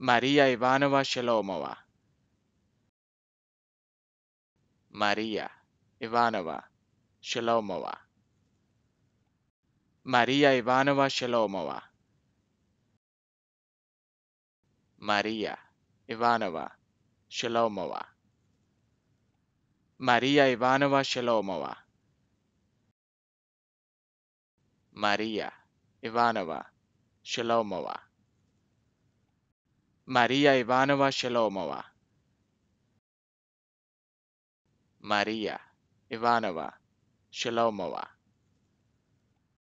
María Ivanova Shalomova. María Ivanova Shalomova. María Ivanova Shalomova. María Ivanova Shalomova. María Ivanova Shalomova. María Ivanova Shalomova. Marija Ivanova Šelomova. Marija Ivanova Šelomova.